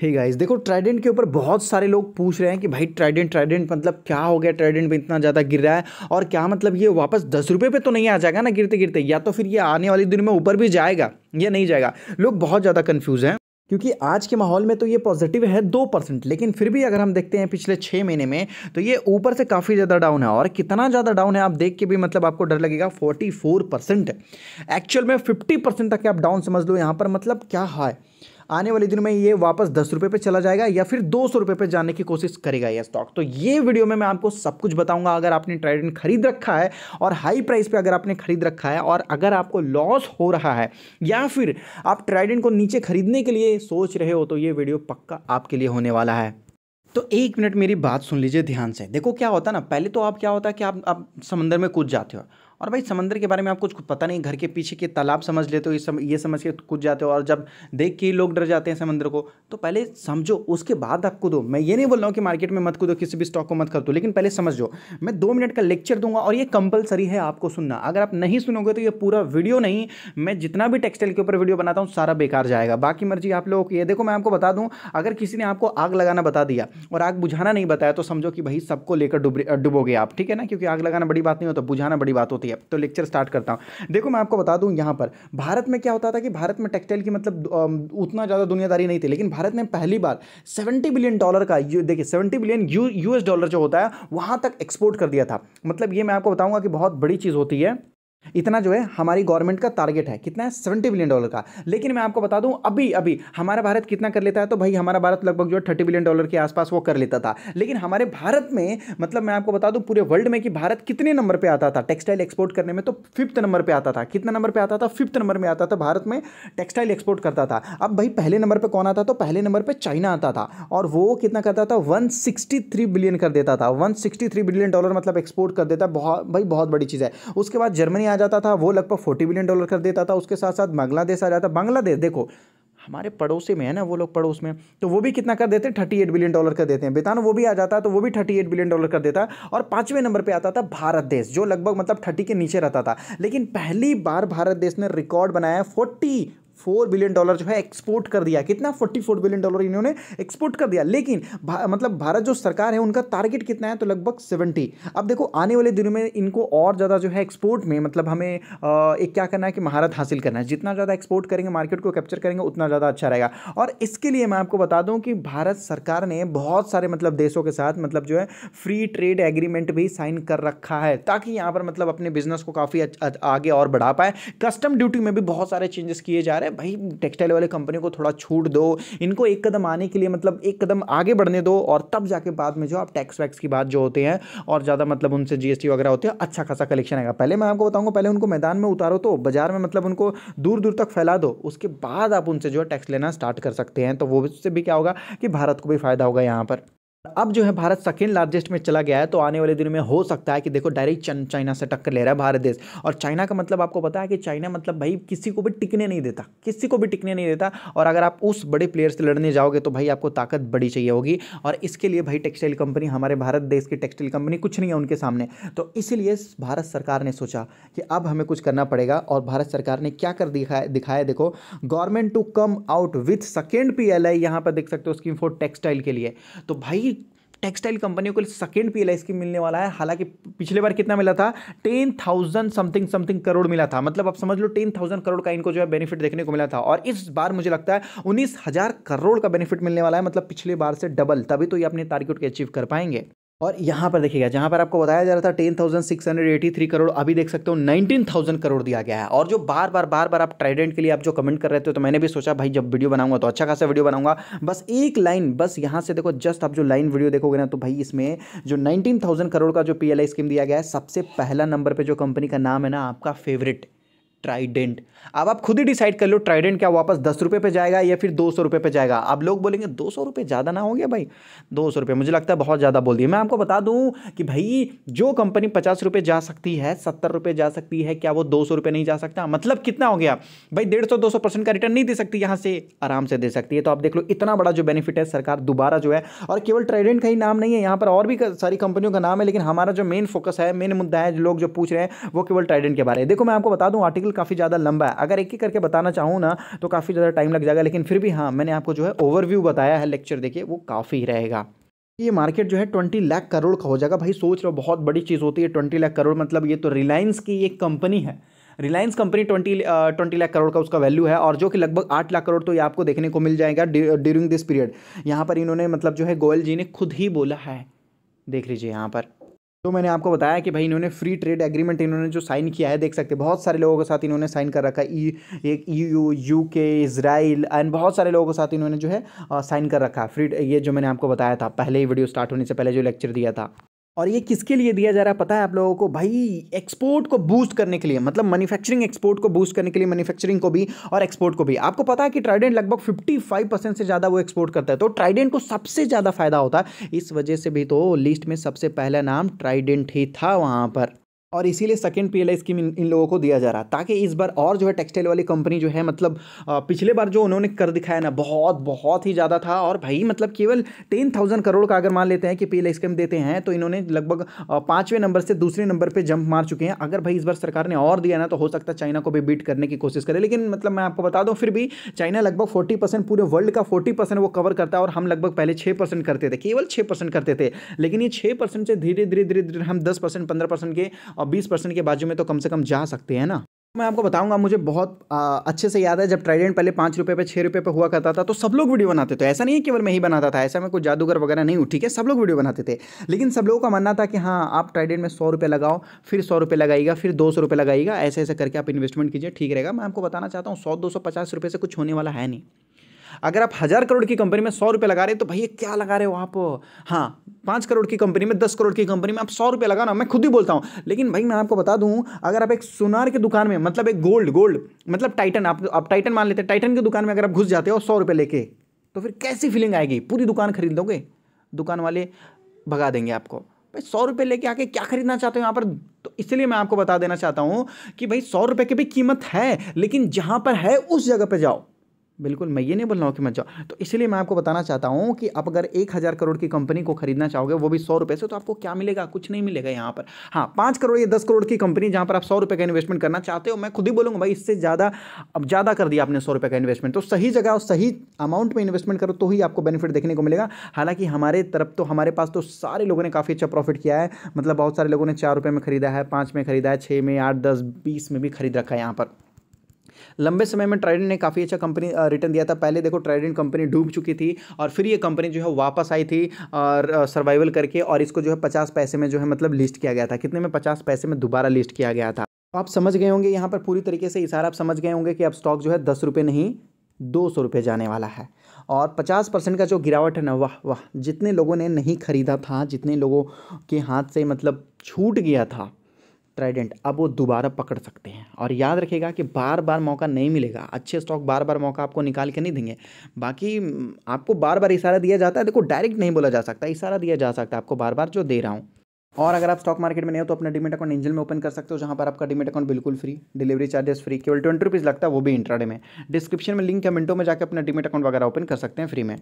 हे hey guys देखो Trident के ऊपर बहुत सारे लोग पूछ रहे हैं कि भाई ट्राइडेंट ट्राइडेंट मतलब क्या हो गया ट्राइडेंट में इतना ज़्यादा गिर रहा है और क्या मतलब ये वापस दस रुपये पर तो नहीं आ जाएगा ना गिरते गिरते या तो फिर ये आने वाले दिन में ऊपर भी जाएगा या नहीं जाएगा लोग बहुत ज़्यादा कन्फ्यूज़ हैं क्योंकि आज के माहौल में तो ये पॉजिटिव है दो परसेंट लेकिन फिर भी अगर हम देखते हैं पिछले छः महीने में तो ये ऊपर से काफ़ी ज़्यादा डाउन है और कितना ज़्यादा डाउन है आप देख के भी मतलब आपको डर लगेगा फोर्टी फोर परसेंट एक्चुअल में फिफ्टी परसेंट तक आप डाउन समझ लो यहाँ पर मतलब क्या हाई आने वाले दिनों में ये वापस दस रुपये पर चला जाएगा या फिर दो सौ रुपये पर जाने की कोशिश करेगा यह स्टॉक तो ये वीडियो में मैं आपको सब कुछ बताऊंगा अगर आपने ट्राइडेंट खरीद रखा है और हाई प्राइस पर अगर आपने खरीद रखा है और अगर आपको लॉस हो रहा है या फिर आप ट्राइडेंट को नीचे खरीदने के लिए सोच रहे हो तो ये वीडियो पक्का आपके लिए होने वाला है तो एक मिनट मेरी बात सुन लीजिए ध्यान से देखो क्या होता ना पहले तो आप क्या होता है कि आप आप समंदर में कूद जाते हो और भाई समंदर के बारे में आपको कुछ पता नहीं घर के पीछे के तालाब समझ लेते हो ये सम, ये समझ के कुछ जाते हो और जब देख के लोग डर जाते हैं समंदर को तो पहले समझो उसके बाद आप कूदो मैं ये नहीं बोल रहा हूँ कि मार्केट में मत कूदो किसी भी स्टॉक को मत कर दो लेकिन पहले समझो मैं दो मिनट का लेक्चर दूंगा और ये कंपलसरी है आपको सुनना अगर आप नहीं सुनोगे तो ये पूरा वीडियो नहीं मैं जितना भी टेक्सटाइल के ऊपर वीडियो बनाता हूँ सारा बेकार जाएगा बाकी मर्जी आप लोगों की ये देखो मैं आपको बता दूँ अगर किसी ने आपको आग लगाना बता दिया और आग बुझाना नहीं बताया तो समझो कि भाई सबको लेकर डूबोगे आप ठीक है ना क्योंकि आग लगाना बड़ी बात नहीं होता बुझाना बड़ी बात होती है होती है तो लेक्चर स्टार्ट करता हूँ देखो मैं आपको बता दूँ यहाँ पर भारत में क्या होता था कि भारत में टेक्सटाइल की मतलब उतना ज़्यादा दुनियादारी नहीं थी लेकिन भारत ने पहली बार सेवेंटी बिलियन डॉलर का देखिए सेवेंटी बिलियन यू डॉलर जो होता है वहाँ तक एक्सपोर्ट कर दिया था मतलब ये मैं आपको बताऊँगा कि बहुत बड़ी चीज़ होती है इतना जो है हमारी गवर्नमेंट का टारगेट है कितना है सेवेंटी बिलियन डॉलर का लेकिन मैं आपको बता दूं अभी अभी हमारा भारत कितना कर लेता है तो भाई हमारा भारत लगभग जो है थर्टी बिलियन डॉलर के आसपास वो कर लेता था लेकिन हमारे भारत में मतलब मैं आपको बता दूं पूरे वर्ल्ड में कि भारत कितने नंबर पर आता था टेक्सटाइल एक्सपोर्ट करने में तो फिफ्थ नंबर पर आता था कितना नंबर पर आता था फिफ्थ नंबर में आता था भारत में टेक्सटाइल एक्सपोर्ट करता था अब भाई पहले नंबर पर कौन आता तो पहले नंबर पर चाइना आता था और वो कितना करता था वन बिलियन कर देता था वन बिलियन डॉलर मतलब एक्सपोर्ट कर देता बहुत भाई बहुत बड़ी चीज़ है उसके बाद जर्मनी आ जाता था वो लगभग फोर्टी बिलियन डॉलर कर देता था उसके साथ साथ बांग्लादेश आ जाता बांग्लादेश देखो हमारे पड़ोसी में है ना वो लोग पड़ोस में तो वो भी कितना कर देते थर्टी एट बिलियन डॉलर कर देते हैं बेतान वो भी आ जाता तो वो भी थर्टी एट बिलियन डॉलर कर देता और पांचवें नंबर पे आता था भारत देश जो लगभग मतलब थर्टी के नीचे रहता था लेकिन पहली बार भारत देश ने रिकॉर्ड बनाया फोर्टी फोर बिलियन डॉलर जो है एक्सपोर्ट कर दिया कितना फोर्टी फोर बिलियन डॉलर इन्होंने एक्सपोर्ट कर दिया लेकिन भा, मतलब भारत जो सरकार है उनका टारगेट कितना है तो लगभग सेवेंटी अब देखो आने वाले दिनों में इनको और ज़्यादा जो है एक्सपोर्ट में मतलब हमें एक क्या करना है कि महारत हासिल करना है जितना ज़्यादा एक्सपोर्ट करेंगे मार्केट को कैप्चर करेंगे उतना ज़्यादा अच्छा रहेगा और इसके लिए मैं आपको बता दूँ कि भारत सरकार ने बहुत सारे मतलब देशों के साथ मतलब जो है फ्री ट्रेड एग्रीमेंट भी साइन कर रखा है ताकि यहाँ पर मतलब अपने बिजनेस को काफ़ी आगे और बढ़ा पाए कस्टम ड्यूटी में भी बहुत सारे चेंजेस किए जा रहे हैं है भाई टेक्सटाइल वाले कंपनी को थोड़ा छूट दो इनको एक कदम आने के लिए मतलब एक कदम आगे बढ़ने दो और तब जाके बाद में जो आप टैक्स वैक्स की बात जो होते हैं और ज़्यादा मतलब उनसे जीएसटी वगैरह होते हैं अच्छा खासा कलेक्शन आएगा पहले मैं आपको बताऊँगा पहले उनको मैदान में उतारो तो बाजार में मतलब उनको दूर दूर तक फैला दो उसके बाद आप उनसे जो है टैक्स लेना स्टार्ट कर सकते हैं तो वो उससे भी क्या होगा कि भारत को भी फ़ायदा होगा यहाँ पर अब जो है भारत सेकेंड लार्जेस्ट में चला गया है तो आने वाले दिनों में हो सकता है कि देखो डायरेक्ट चाइना से टक्कर ले रहा है भारत देश और चाइना का मतलब आपको पता है कि चाइना मतलब भाई किसी को भी टिकने नहीं देता किसी को भी टिकने नहीं देता और अगर आप उस बड़े प्लेयर से लड़ने जाओगे तो भाई आपको ताकत बड़ी चाहिए होगी और इसके लिए भाई टेक्सटाइल कंपनी हमारे भारत देश की टेक्सटाइल कंपनी कुछ नहीं है उनके सामने तो इसीलिए भारत सरकार ने सोचा कि अब हमें कुछ करना पड़ेगा और भारत सरकार ने क्या कर दिखाया दिखाया देखो government to come out with second P L I पर देख सकते हो स्कीम फॉर टेक्सटाइल के लिए तो भाई टेक्सटाइल कंपनियों को second P L I scheme मिलने वाला है हालांकि पिछले बार कितना मिला था ten thousand something something crore मिला था मतलब आप समझ लो टेन थाउजेंड करोड़ का इनको जो है बेनिफिट देखने को मिला था और इस बार मुझे लगता है उन्नीस हजार करोड़ का बेनिफिट मिलने वाला है मतलब पिछले बार से डबल तभी तो ये अपने टारगेट को अचीव कर पाएंगे और यहाँ पर देखिएगा जहाँ पर आपको बताया जा रहा था ten thousand six hundred eighty three crore अभी देख सकते हो नाइनटीन थाउजेंड करोड़ दिया गया है और जो बार बार बार बार आप ट्राइडेंट के लिए आप जो कमेंट कर रहे थे तो मैंने भी सोचा भाई जब वीडियो बनाऊंगा तो अच्छा खासा वीडियो बनाऊंगा बस एक लाइन बस यहाँ से देखो जस्ट आप जो लाइन वीडियो देखोगे ना तो भाई इसमें जो नाइनटीन करोड़ का जो पी स्कीम दिया गया है सबसे पहला नंबर पर जो कंपनी का नाम है ना आपका फेवरेट ट्राइडेंट अब आप खुद ही डिसाइड कर लो ट्राइडेंट क्या वापस दस रुपये पर जाएगा या फिर दो सौ रुपये पे जाएगा आप लोग बोलेंगे दो सौ रुपये ज़्यादा ना हो गया भाई दो सौ रुपये मुझे लगता है बहुत ज़्यादा बोल दिया मैं आपको बता दूँ कि भाई जो कंपनी पचास रुपये जा सकती है सत्तर रुपये जा सकती है क्या वो दो सौ रुपये नहीं जा सकता मतलब कितना हो गया भाई डेढ़ सौ दो सौ परसेंट का रिटर्न नहीं दे सकती यहाँ से आराम से दे सकती है तो आप देख लो इतना बड़ा जो बेनिफिट है सरकार दोबारा जो है और केवल ट्राइडेंट का ही नाम नहीं है यहाँ पर और भी सारी कंपनियों का नाम है लेकिन हमारा जो मेन फोकस है मेन मुद्दा है लोग जो पूछ रहे हैं वो केवल ट्राइडेंट के बारे में देखो मैं आपको बता दूँ आर्टिकल आर्टिकल काफ़ी ज़्यादा लंबा है अगर एक एक करके बताना चाहूँ ना तो काफ़ी ज़्यादा टाइम लग जाएगा लेकिन फिर भी हाँ मैंने आपको जो है ओवरव्यू बताया है लेक्चर देखिए वो काफ़ी रहेगा ये मार्केट जो है ट्वेंटी लाख करोड़ का हो जाएगा भाई सोच रहे हो बहुत बड़ी चीज़ होती है ट्वेंटी लाख करोड़ मतलब ये तो रिलायंस की एक कंपनी है Reliance company twenty twenty lakh crore का उसका वैल्यू है और जो कि लगभग आठ लाख करोड़ तो ये आपको देखने को मिल जाएगा ड्यूरिंग दिस पीरियड यहाँ पर इन्होंने मतलब जो है गोयल जी ने खुद ही बोला है देख लीजिए यहाँ पर तो मैंने आपको बताया कि भाई इन्होंने फ्री ट्रेड एग्रीमेंट इन्होंने जो साइन किया है देख सकते हैं बहुत सारे लोगों के साथ इन्होंने साइन कर रखा है ई e, एक U U K Israel and बहुत सारे लोगों के साथ इन्होंने जो है साइन कर रखा है फ्री ये जो मैंने आपको बताया था पहले ही वीडियो स्टार्ट होने से पहले जो लेक्चर दिया था और ये किसके लिए दिया जा रहा है पता है आप लोगों को भाई एक्सपोर्ट को बूस्ट करने के लिए मतलब मैन्युफैक्चरिंग एक्सपोर्ट को बूस्ट करने के लिए मैन्युफैक्चरिंग को भी और एक्सपोर्ट को भी आपको पता है कि ट्राइडेंट लगभग 55 परसेंट से ज़्यादा वो एक्सपोर्ट करता है तो ट्राइडेंट को सबसे ज़्यादा फायदा होता है इस वजह से भी तो लिस्ट में सबसे पहला नाम ट्राइडेंट ही था वहाँ पर और इसीलिए एल आई स्कीम इन, इन लोगों को दिया जा रहा है ताकि इस बार और जो है टेक्सटाइल वाली कंपनी जो है मतलब पिछले बार जो उन्होंने कर दिखाया ना बहुत बहुत ही ज़्यादा था और भाई मतलब केवल टेन थाउजेंड करोड़ का अगर मान लेते हैं कि आई स्कीम देते हैं तो इन्होंने लगभग पाँचवें नंबर से दूसरे नंबर पर जंप मार चुके हैं अगर भाई इस बार सरकार ने और दिया ना तो हो सकता है चाइना को भी बीट करने की कोशिश करे लेकिन मतलब मैं आपको बता दूँ फिर भी चाइना लगभग फोर्टी पूरे वर्ल्ड का फोर्टी वो कवर करता है और हम लगभग पहले छः करते थे केवल छः करते थे लेकिन ये छः से धीरे धीरे धीरे धीरे हम दस परसेंट के और बीस परसेंट के बाजू में तो कम से कम जा सकते हैं ना मैं आपको बताऊंगा मुझे बहुत आ, अच्छे से याद है जब ट्राइडेंट पहले पाँच रुपये पे छः रुपये पे हुआ करता था तो सब लोग वीडियो बनाते थे ऐसा नहीं है केवल मैं ही बनाता था ऐसा मैं कोई जादूगर वगैरह नहीं हूँ ठीक है सब लोग वीडियो बनाते थे लेकिन सब लोगों का मानना था कि हाँ आप ट्राइडेंट में सौ रुपये लगाओ फिर सौ रुपये लगाएगा फिर दो सौ रुपये लगाएगा ऐसे ऐसे करके आप इन्वेस्टमेंट कीजिए ठीक रहेगा मैं आपको बताना चाहता हूँ सौ दो सौ पचास रुपये से कुछ होने वाला है नहीं अगर आप हज़ार करोड़ की कंपनी में सौ रुपये लगा रहे हैं तो भैया क्या लगा रहे हो आप हाँ पाँच करोड़ की कंपनी में दस करोड़ की कंपनी में आप सौ रुपये लगा मैं खुद ही बोलता हूँ लेकिन भाई मैं आपको बता दूँ अगर आप एक सुनार की दुकान में मतलब एक गोल्ड गोल्ड मतलब टाइटन आप आप टाइटन मान लेते हैं टाइटन की दुकान में अगर आप घुस जाते हो सौ रुपये लेके तो फिर कैसी फीलिंग आएगी पूरी दुकान खरीद लोगे दुकान वाले भगा देंगे आपको भाई सौ रुपये लेके आके क्या खरीदना चाहते हो यहाँ पर तो इसलिए मैं आपको बता देना चाहता हूँ कि भाई सौ रुपये की भी कीमत है लेकिन जहाँ पर है उस जगह पर जाओ बिल्कुल मैं ये नहीं बोल रहा हूँ कि मत जाओ तो इसलिए मैं आपको बताना चाहता हूँ कि आप अगर एक हज़ार करोड़ की कंपनी को खरीदना चाहोगे वो भी सौ रुपये से तो आपको क्या मिलेगा कुछ नहीं मिलेगा यहाँ पर हाँ पाँच करोड़ या दस करोड़ की कंपनी जहाँ पर आप सौ रुपये का इन्वेस्टमेंट करना चाहते हो मैं खुद ही बोलूँगा भाई इससे ज़्यादा अब ज़्यादा कर दिया आपने सौ रुपये का इन्वेस्टमेंट तो सही जगह और सही अमाउंट में इन्वेस्टमेंट करो तो ही आपको बेनिफिट देखने को मिलेगा हालांकि हमारे तरफ तो हमारे पास तो सारे लोगों ने काफ़ी अच्छा प्रॉफिट किया है मतलब बहुत सारे लोगों ने चार रुपये में खरीदा है पाँच में खरीदा है छः में आठ दस बीस में भी खरीद रखा है यहाँ पर लंबे समय में ट्राइडेंट ने काफ़ी अच्छा कंपनी रिटर्न दिया था पहले देखो ट्राइडेंट कंपनी डूब चुकी थी और फिर ये कंपनी जो है वापस आई थी और सर्वाइवल करके और इसको जो है पचास पैसे में जो है मतलब लिस्ट किया गया था कितने में पचास पैसे में दोबारा लिस्ट किया गया था आप समझ गए होंगे यहाँ पर पूरी तरीके से इशारा आप समझ गए होंगे कि अब स्टॉक जो है दस रुपये नहीं दो सौ रुपये जाने वाला है और पचास परसेंट का जो गिरावट है ना वाह वाह जितने लोगों ने नहीं खरीदा था जितने लोगों के हाथ से मतलब छूट गया था ट्राइडेंट अब वो दोबारा पकड़ सकते हैं और याद रखिएगा कि बार बार मौका नहीं मिलेगा अच्छे स्टॉक बार बार मौका आपको निकाल के नहीं देंगे बाकी आपको बार बार इशारा दिया जाता है देखो डायरेक्ट नहीं बोला जा सकता इशारा दिया जा सकता है आपको बार बार जो दे रहा हूँ और अगर आप स्टॉक मार्केट में नहीं हो तो अपना डिमेट अकाउंट एंजल में ओपन कर सकते हो जहाँ पर आपका डिमेट अकाउंट बिल्कुल फ्री डिलीवरी चार्जेस फ्री केवल ट्वेंटी रुपीज़ लगता है वो भी इंट्राडे में डिस्क्रिप्शन में लिंक है मिनटों में जाकर अपना डिमेट अकाउंट वगैरह ओपन कर सकते हैं फ्री में